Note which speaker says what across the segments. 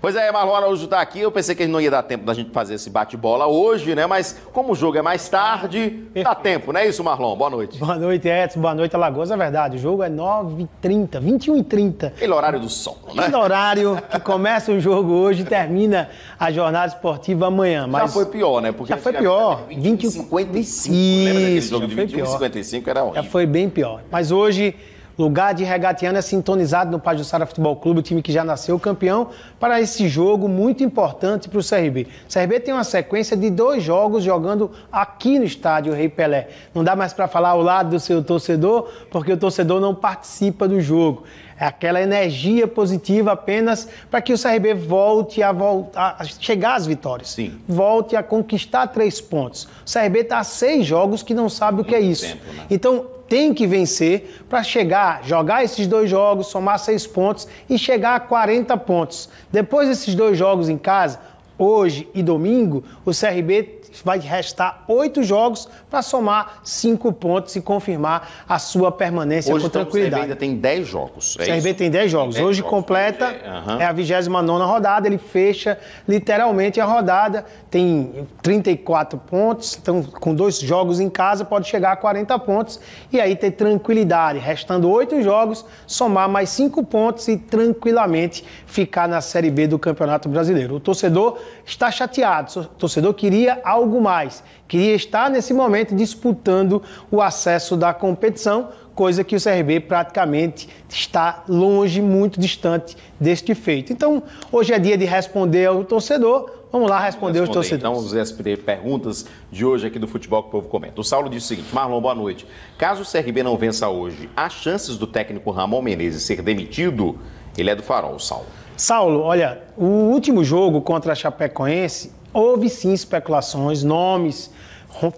Speaker 1: Pois é, Marlon Araújo está aqui. Eu pensei que não ia dar tempo da gente fazer esse bate-bola hoje, né? Mas como o jogo é mais tarde, dá tempo, não é isso, Marlon? Boa noite.
Speaker 2: Boa noite, Edson. Boa noite, Alagoas. É verdade, o jogo é 9h30, 21h30. Aquele horário do sol, né? Aquele horário que começa o jogo hoje e termina a jornada esportiva amanhã. Mas... Já foi pior,
Speaker 1: né? Porque já foi pior.
Speaker 2: 21h55. 20... lembra daquele jogo de 21h55? Era horrível. Já foi bem pior. Mas hoje... Lugar de regateando é sintonizado no Pajussara Futebol Clube, o time que já nasceu campeão, para esse jogo muito importante para o CRB. O CRB tem uma sequência de dois jogos jogando aqui no estádio Rei Pelé. Não dá mais para falar ao lado do seu torcedor, porque o torcedor não participa do jogo. É aquela energia positiva apenas para que o CRB volte a, voltar, a chegar às vitórias. Sim. Volte a conquistar três pontos. O CRB está há seis jogos que não sabe o que é Muito é isso. Tempo, né? Então, tem que vencer para chegar, jogar esses dois jogos, somar seis pontos e chegar a 40 pontos. Depois desses dois jogos em casa, hoje e domingo, o CRB vai restar oito jogos para somar cinco pontos e confirmar a sua permanência Hoje, com então, tranquilidade. O ainda
Speaker 1: tem dez jogos. É o CRB isso? tem dez jogos. Tem 10 Hoje jogos,
Speaker 2: completa, uhum. é a 29 rodada, ele fecha literalmente a rodada, tem 34 pontos, então com dois jogos em casa pode chegar a 40 pontos e aí ter tranquilidade. Restando oito jogos, somar mais cinco pontos e tranquilamente ficar na Série B do Campeonato Brasileiro. O torcedor está chateado, o torcedor queria algo algo mais, queria estar nesse momento disputando o acesso da competição, coisa que o CRB praticamente está longe, muito distante deste feito. Então, hoje é dia de responder ao torcedor. Vamos lá responder, responder os torcedores.
Speaker 1: Então, os responder então, perguntas de hoje aqui do Futebol que o Povo comenta. O Saulo disse o seguinte: Marlon, boa noite. Caso o CRB não vença hoje, há chances do técnico Ramon Menezes ser demitido? Ele é do farol, Saulo.
Speaker 2: Saulo, olha, o último jogo contra a Chapecoense Houve sim especulações, nomes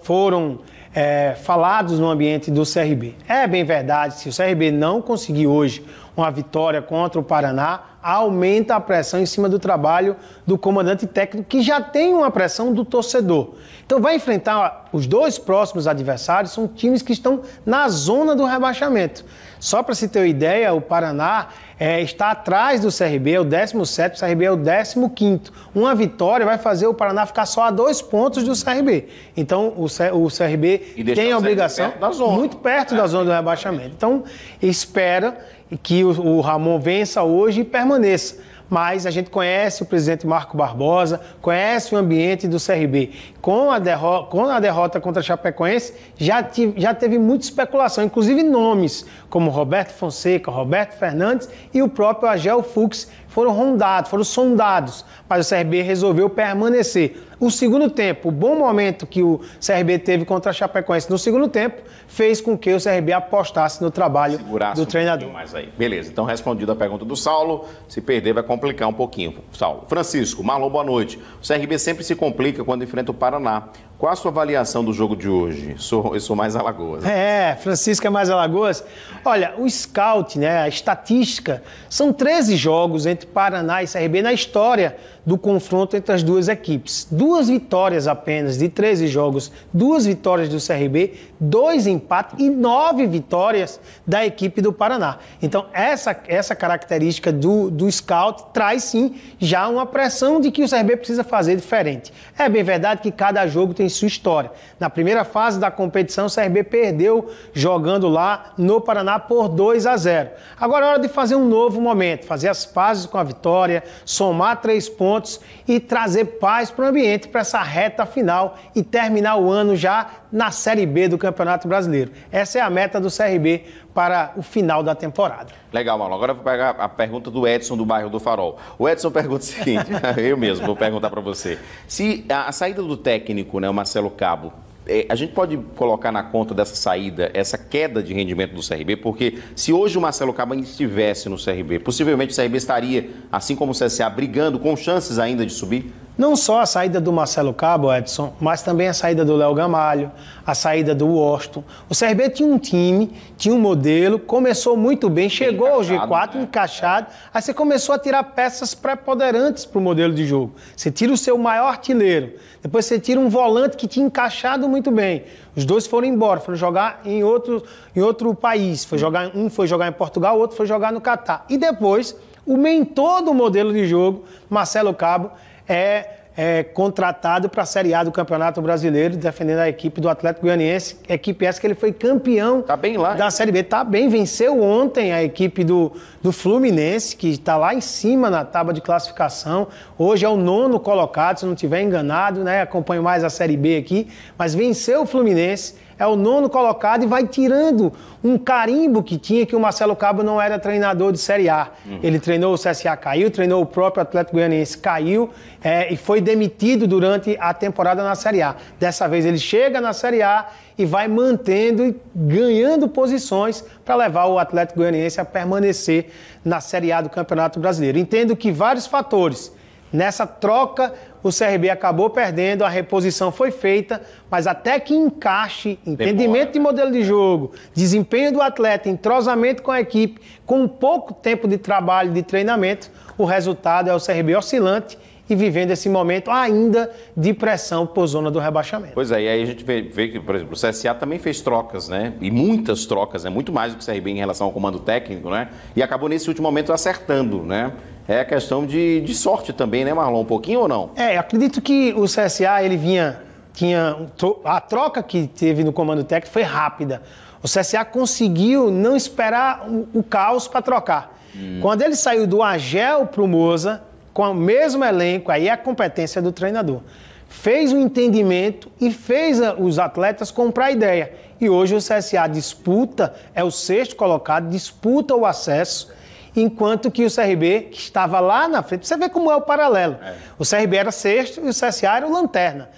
Speaker 2: foram é, falados no ambiente do CRB. É bem verdade, se o CRB não conseguir hoje com a vitória contra o Paraná, aumenta a pressão em cima do trabalho do comandante técnico, que já tem uma pressão do torcedor. Então, vai enfrentar os dois próximos adversários, são times que estão na zona do rebaixamento. Só para se ter uma ideia, o Paraná é, está atrás do CRB, é o 17, o CRB é o 15. Uma vitória vai fazer o Paraná ficar só a dois pontos do CRB. Então, o, C, o CRB tem a obrigação. Perto muito perto é, da zona do rebaixamento. Então, espera que o, o Ramon vença hoje e permaneça. Mas a gente conhece o presidente Marco Barbosa, conhece o ambiente do CRB. Com a, derrota, com a derrota contra a Chapecoense, já, já teve muita especulação, inclusive nomes como Roberto Fonseca, Roberto Fernandes e o próprio Agel Fux foram rondados, foram sondados, mas o CRB resolveu permanecer. O segundo tempo, o bom momento que o CRB teve contra a Chapecoense no segundo tempo, fez com que o CRB apostasse no trabalho
Speaker 1: Segurasse do treinador. Um mais aí. Beleza, então respondido a pergunta do Saulo, se perder vai complicar um pouquinho. Saulo. Francisco, Marlon, boa noite. O CRB sempre se complica quando enfrenta o Paraná. Qual a sua avaliação do jogo de hoje? Sou, eu sou mais Alagoas.
Speaker 2: É, Francisco é mais Alagoas. Olha, o scout, né, a estatística, são 13 jogos entre Paraná e CRB na história do confronto entre as duas equipes. Duas vitórias apenas de 13 jogos, duas vitórias do CRB, dois empates e nove vitórias da equipe do Paraná. Então, essa, essa característica do, do scout traz sim já uma pressão de que o CRB precisa fazer diferente. É bem verdade que cada jogo tem sua história. Na primeira fase da competição, o CRB perdeu jogando lá no Paraná por 2 a 0. Agora é hora de fazer um novo momento, fazer as pazes com a vitória, somar três pontos e trazer paz para o ambiente para essa reta final e terminar o ano já na Série B do Campeonato Brasileiro. Essa é a meta do CRB para o final da temporada.
Speaker 1: Legal, Mauro. Agora eu vou pegar a pergunta do Edson do bairro do Farol. O Edson pergunta o seguinte, eu mesmo vou perguntar para você. Se a saída do técnico, né, o Marcelo Cabo, é, a gente pode colocar na conta dessa saída essa queda de rendimento do CRB, porque se hoje o Marcelo Cabo estivesse no CRB, possivelmente o CRB estaria, assim como o CSA, brigando com chances ainda de subir? Não só
Speaker 2: a saída do Marcelo Cabo, Edson, mas também a saída do Léo Gamalho, a saída do Washington. O CRB tinha um time, tinha um modelo, começou muito bem, chegou bem ao G4 né? encaixado, aí você começou a tirar peças preponderantes para o modelo de jogo. Você tira o seu maior artilheiro, depois você tira um volante que tinha encaixado muito bem. Os dois foram embora, foram jogar em outro, em outro país. Foi jogar, um foi jogar em Portugal, o outro foi jogar no Catar. E depois, o mentor do modelo de jogo, Marcelo Cabo, é, é contratado para a Série A do Campeonato Brasileiro, defendendo a equipe do Atlético Goianiense, equipe essa que ele foi campeão tá bem lá, da Série B. Tá bem, venceu ontem a equipe do, do Fluminense, que está lá em cima na tábua de classificação. Hoje é o nono colocado, se não estiver enganado, né? Acompanho mais a Série B aqui, mas venceu o Fluminense, é o nono colocado e vai tirando um carimbo que tinha que o Marcelo Cabo não era treinador de Série A. Uhum. Ele treinou o CSA, caiu, treinou o próprio Atlético Goianiense, caiu é, e foi demitido durante a temporada na Série A. Dessa vez ele chega na Série A e vai mantendo e ganhando posições para levar o Atlético Goianiense a permanecer na Série A do Campeonato Brasileiro. Entendo que vários fatores. Nessa troca, o CRB acabou perdendo, a reposição foi feita, mas até que encaixe entendimento Demora. de modelo de jogo, desempenho do atleta, entrosamento com a equipe, com pouco tempo de trabalho, de treinamento, o resultado é o CRB oscilante e vivendo esse momento ainda de pressão por zona do rebaixamento.
Speaker 1: Pois é, e aí a gente vê, vê que, por exemplo, o CSA também fez trocas, né? E muitas trocas, é né? muito mais do que o CRB em relação ao comando técnico, né? E acabou nesse último momento acertando, né? É questão de, de sorte também, né, Marlon? Um pouquinho ou não?
Speaker 2: É, acredito que o CSA ele vinha tinha a troca que teve no comando técnico foi rápida. O CSA conseguiu não esperar o, o caos para trocar. Hum. Quando ele saiu do Agel para o Moza, com o mesmo elenco, aí é a competência do treinador. Fez o entendimento e fez ah, os atletas comprar a ideia. E hoje o CSA disputa, é o sexto colocado, disputa o acesso, enquanto que o CRB, que estava lá na frente, você vê como é o paralelo. É. O CRB era sexto e o CSA era o lanterna.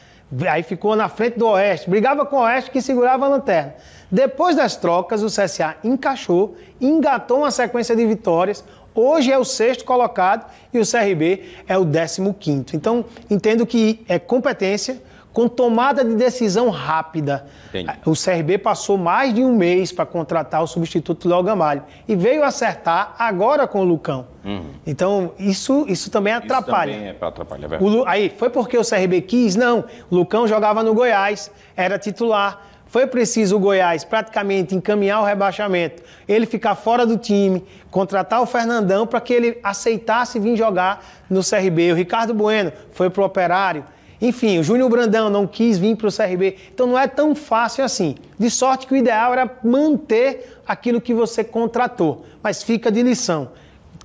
Speaker 2: Aí ficou na frente do Oeste, brigava com o Oeste que segurava a lanterna. Depois das trocas, o CSA encaixou, engatou uma sequência de vitórias. Hoje é o sexto colocado e o CRB é o décimo quinto. Então, entendo que é competência com tomada de decisão rápida. Entendi. O CRB passou mais de um mês para contratar o substituto Léo Gamalho e veio acertar agora com o Lucão. Uhum. Então, isso, isso também atrapalha. Isso
Speaker 1: também é para atrapalhar. É
Speaker 2: o, aí, foi porque o CRB quis? Não. O Lucão jogava no Goiás, era titular foi preciso o Goiás praticamente encaminhar o rebaixamento, ele ficar fora do time, contratar o Fernandão para que ele aceitasse vir jogar no CRB. O Ricardo Bueno foi pro Operário. Enfim, o Júnior Brandão não quis vir para o CRB. Então não é tão fácil assim. De sorte que o ideal era manter aquilo que você contratou. Mas fica de lição.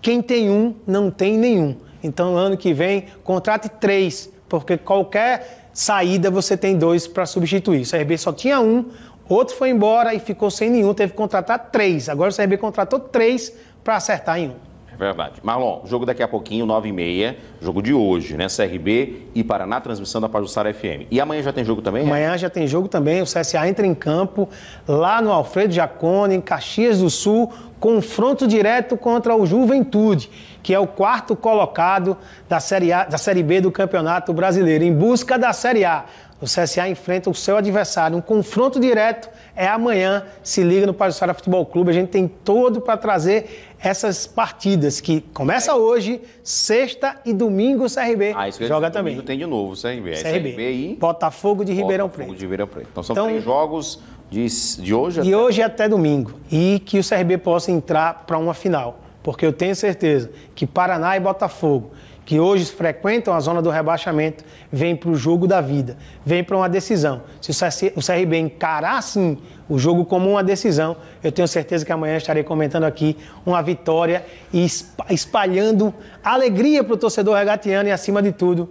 Speaker 2: Quem tem um, não tem nenhum. Então, ano que vem, contrate três, porque qualquer saída você tem dois para substituir. O CRB só tinha um, outro foi embora e ficou sem nenhum, teve que contratar três. Agora o CRB contratou três para acertar em um.
Speaker 1: Verdade. Marlon, jogo daqui a pouquinho, 9h30, jogo de hoje, né? CRB e Paraná, transmissão da Pajussara FM. E amanhã já tem jogo também? É?
Speaker 2: Amanhã é? já tem jogo também, o CSA entra em campo lá no Alfredo Jacone, em Caxias do Sul, confronto direto contra o Juventude, que é o quarto colocado da Série, a, da série B do Campeonato Brasileiro, em busca da Série A. O CSA enfrenta o seu adversário. Um confronto direto é amanhã. Se liga no Pajussara Futebol Clube. A gente tem todo para trazer essas partidas que começa hoje, sexta e domingo o CRB ah, isso joga também.
Speaker 1: Domingo tem de novo o CRB. É CRB. CRB e Botafogo de Ribeirão Botafogo Preto. de Ribeirão Preto. Então são então, três jogos de, de hoje de até...
Speaker 2: hoje até domingo e que o CRB possa entrar para uma final porque eu tenho certeza que Paraná e Botafogo, que hoje frequentam a zona do rebaixamento, vêm para o jogo da vida, vêm para uma decisão. Se o CRB encarar sim o jogo como uma decisão, eu tenho certeza que amanhã estarei comentando aqui uma vitória e espalhando alegria para o torcedor regatiano e, acima de tudo,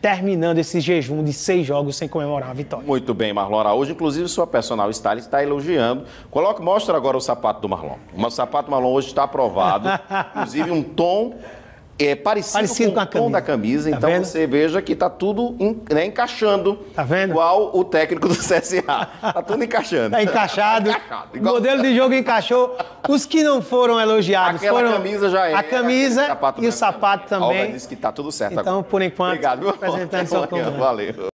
Speaker 2: terminando esse jejum de seis jogos sem comemorar a vitória.
Speaker 1: Muito bem, Marlon Araújo. Inclusive, sua personal style está elogiando. Coloque, mostra agora o sapato do Marlon. O sapato do Marlon hoje está aprovado. Inclusive, um tom é parecido, parecido com, o tom da camisa. Tá então vendo? você veja que está tudo né, encaixando. Tá vendo? Igual o técnico do CSA. Está tudo encaixando. Está encaixado.
Speaker 2: Tá encaixado igual... O modelo de jogo encaixou. Os
Speaker 1: que não foram elogiados Aquela foram. A camisa já é. A camisa
Speaker 2: e o sapato também. também. disse que está tudo certo Então, agora. por enquanto, Obrigado, meu representante Valeu.